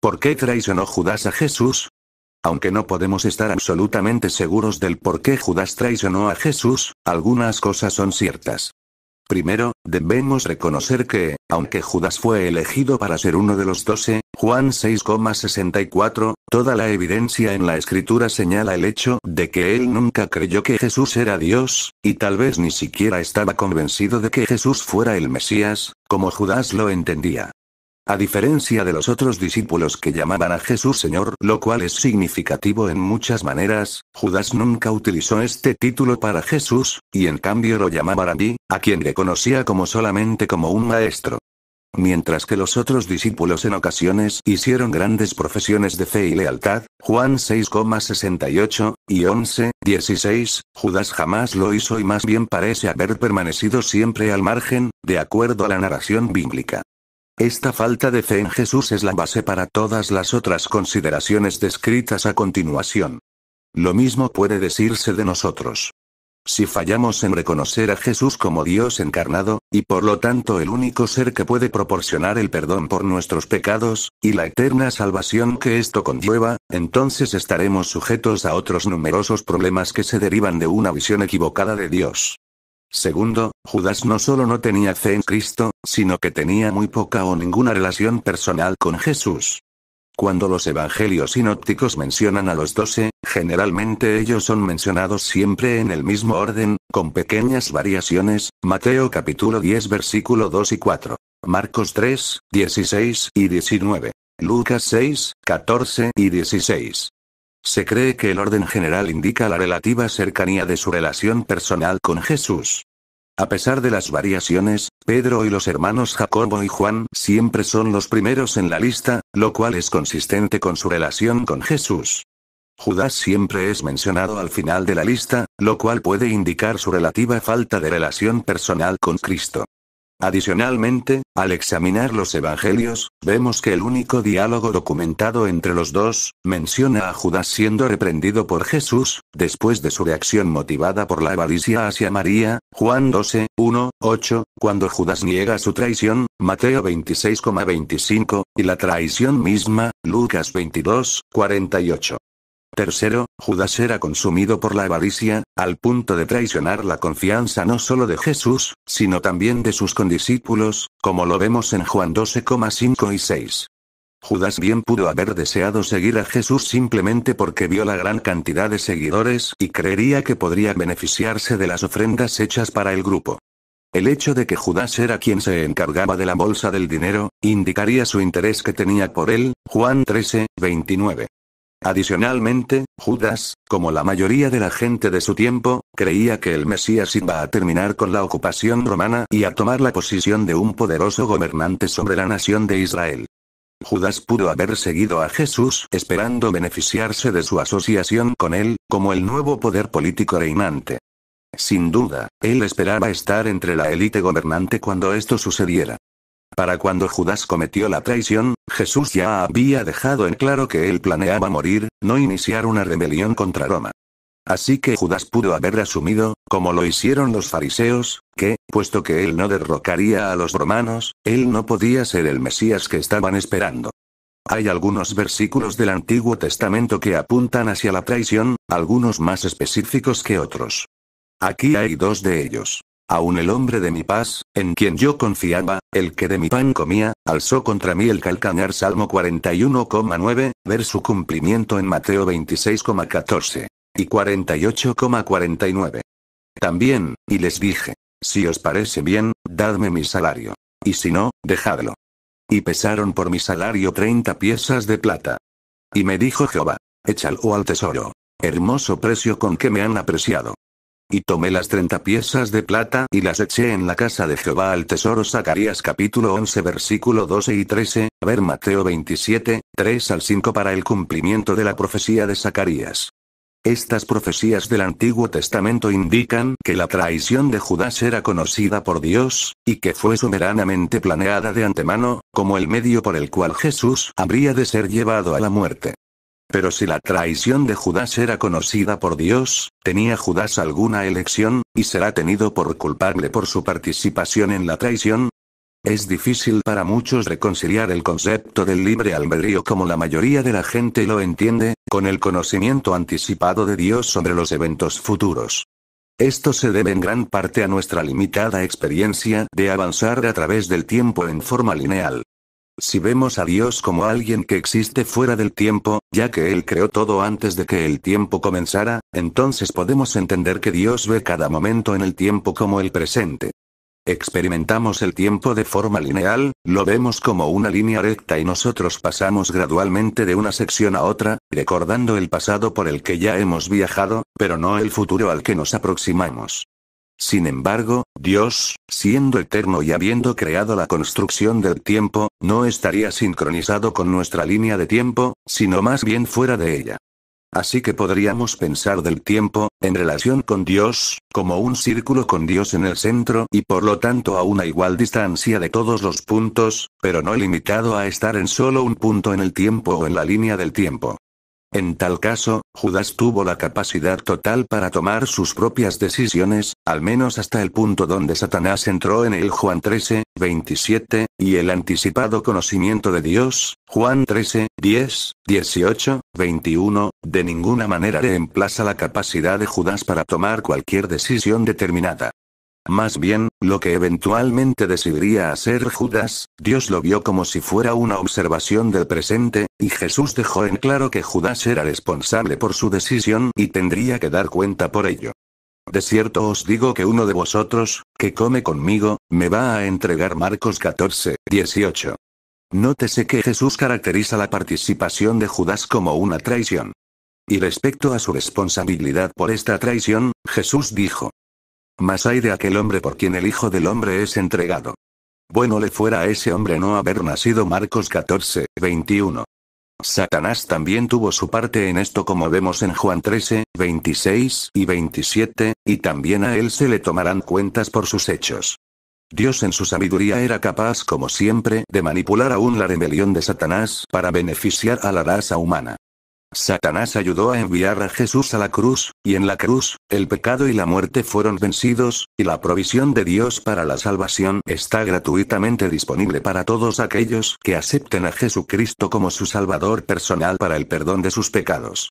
¿Por qué traicionó Judas a Jesús? Aunque no podemos estar absolutamente seguros del por qué Judas traicionó a Jesús, algunas cosas son ciertas. Primero, debemos reconocer que, aunque Judas fue elegido para ser uno de los doce, Juan 6,64, toda la evidencia en la escritura señala el hecho de que él nunca creyó que Jesús era Dios, y tal vez ni siquiera estaba convencido de que Jesús fuera el Mesías, como Judas lo entendía. A diferencia de los otros discípulos que llamaban a Jesús Señor, lo cual es significativo en muchas maneras, Judas nunca utilizó este título para Jesús, y en cambio lo llamaba Rabí, a quien le conocía como solamente como un maestro. Mientras que los otros discípulos en ocasiones hicieron grandes profesiones de fe y lealtad, Juan 6,68 y 11,16, Judas jamás lo hizo y más bien parece haber permanecido siempre al margen, de acuerdo a la narración bíblica. Esta falta de fe en Jesús es la base para todas las otras consideraciones descritas a continuación. Lo mismo puede decirse de nosotros. Si fallamos en reconocer a Jesús como Dios encarnado, y por lo tanto el único ser que puede proporcionar el perdón por nuestros pecados, y la eterna salvación que esto conlleva, entonces estaremos sujetos a otros numerosos problemas que se derivan de una visión equivocada de Dios. Segundo, Judas no solo no tenía fe en Cristo, sino que tenía muy poca o ninguna relación personal con Jesús. Cuando los evangelios sinópticos mencionan a los doce, generalmente ellos son mencionados siempre en el mismo orden, con pequeñas variaciones, Mateo capítulo 10 versículo 2 y 4, Marcos 3, 16 y 19, Lucas 6, 14 y 16, se cree que el orden general indica la relativa cercanía de su relación personal con Jesús. A pesar de las variaciones, Pedro y los hermanos Jacobo y Juan siempre son los primeros en la lista, lo cual es consistente con su relación con Jesús. Judas siempre es mencionado al final de la lista, lo cual puede indicar su relativa falta de relación personal con Cristo. Adicionalmente, al examinar los evangelios, vemos que el único diálogo documentado entre los dos, menciona a Judas siendo reprendido por Jesús, después de su reacción motivada por la avaricia hacia María, Juan 12, 1, 8, cuando Judas niega su traición, Mateo 26,25, y la traición misma, Lucas 22, 48. Tercero, Judas era consumido por la avaricia, al punto de traicionar la confianza no solo de Jesús, sino también de sus condiscípulos, como lo vemos en Juan 12,5 y 6. Judas bien pudo haber deseado seguir a Jesús simplemente porque vio la gran cantidad de seguidores y creería que podría beneficiarse de las ofrendas hechas para el grupo. El hecho de que Judas era quien se encargaba de la bolsa del dinero, indicaría su interés que tenía por él, Juan 13, 29. Adicionalmente, Judas, como la mayoría de la gente de su tiempo, creía que el Mesías iba a terminar con la ocupación romana y a tomar la posición de un poderoso gobernante sobre la nación de Israel. Judas pudo haber seguido a Jesús esperando beneficiarse de su asociación con él, como el nuevo poder político reinante. Sin duda, él esperaba estar entre la élite gobernante cuando esto sucediera. Para cuando Judas cometió la traición, Jesús ya había dejado en claro que él planeaba morir, no iniciar una rebelión contra Roma. Así que Judas pudo haber asumido, como lo hicieron los fariseos, que, puesto que él no derrocaría a los romanos, él no podía ser el Mesías que estaban esperando. Hay algunos versículos del Antiguo Testamento que apuntan hacia la traición, algunos más específicos que otros. Aquí hay dos de ellos. Aún el hombre de mi paz, en quien yo confiaba, el que de mi pan comía, alzó contra mí el calcañar. Salmo 41,9, ver su cumplimiento en Mateo 26,14 y 48,49. También, y les dije, si os parece bien, dadme mi salario. Y si no, dejadlo. Y pesaron por mi salario 30 piezas de plata. Y me dijo Jehová, échalo al tesoro. Hermoso precio con que me han apreciado. Y tomé las 30 piezas de plata y las eché en la casa de Jehová al tesoro. Zacarías capítulo 11 versículo 12 y 13, a ver Mateo 27, 3 al 5 para el cumplimiento de la profecía de Zacarías. Estas profecías del Antiguo Testamento indican que la traición de Judas era conocida por Dios, y que fue soberanamente planeada de antemano, como el medio por el cual Jesús habría de ser llevado a la muerte. Pero si la traición de Judas era conocida por Dios, ¿tenía Judas alguna elección, y será tenido por culpable por su participación en la traición? Es difícil para muchos reconciliar el concepto del libre albedrío como la mayoría de la gente lo entiende, con el conocimiento anticipado de Dios sobre los eventos futuros. Esto se debe en gran parte a nuestra limitada experiencia de avanzar a través del tiempo en forma lineal. Si vemos a Dios como alguien que existe fuera del tiempo, ya que Él creó todo antes de que el tiempo comenzara, entonces podemos entender que Dios ve cada momento en el tiempo como el presente. Experimentamos el tiempo de forma lineal, lo vemos como una línea recta y nosotros pasamos gradualmente de una sección a otra, recordando el pasado por el que ya hemos viajado, pero no el futuro al que nos aproximamos. Sin embargo, Dios, siendo eterno y habiendo creado la construcción del tiempo, no estaría sincronizado con nuestra línea de tiempo, sino más bien fuera de ella. Así que podríamos pensar del tiempo, en relación con Dios, como un círculo con Dios en el centro y por lo tanto a una igual distancia de todos los puntos, pero no limitado a estar en solo un punto en el tiempo o en la línea del tiempo. En tal caso, Judas tuvo la capacidad total para tomar sus propias decisiones, al menos hasta el punto donde Satanás entró en el Juan 13, 27, y el anticipado conocimiento de Dios, Juan 13, 10, 18, 21, de ninguna manera reemplaza la capacidad de Judas para tomar cualquier decisión determinada. Más bien, lo que eventualmente decidiría hacer Judas, Dios lo vio como si fuera una observación del presente, y Jesús dejó en claro que Judas era responsable por su decisión y tendría que dar cuenta por ello. De cierto os digo que uno de vosotros, que come conmigo, me va a entregar Marcos 14, 18. Nótese que Jesús caracteriza la participación de Judas como una traición. Y respecto a su responsabilidad por esta traición, Jesús dijo, mas hay de aquel hombre por quien el Hijo del Hombre es entregado. Bueno le fuera a ese hombre no haber nacido Marcos 14, 21. Satanás también tuvo su parte en esto como vemos en Juan 13, 26 y 27, y también a él se le tomarán cuentas por sus hechos. Dios en su sabiduría era capaz como siempre de manipular aún la rebelión de Satanás para beneficiar a la raza humana. Satanás ayudó a enviar a Jesús a la cruz, y en la cruz, el pecado y la muerte fueron vencidos, y la provisión de Dios para la salvación está gratuitamente disponible para todos aquellos que acepten a Jesucristo como su Salvador personal para el perdón de sus pecados.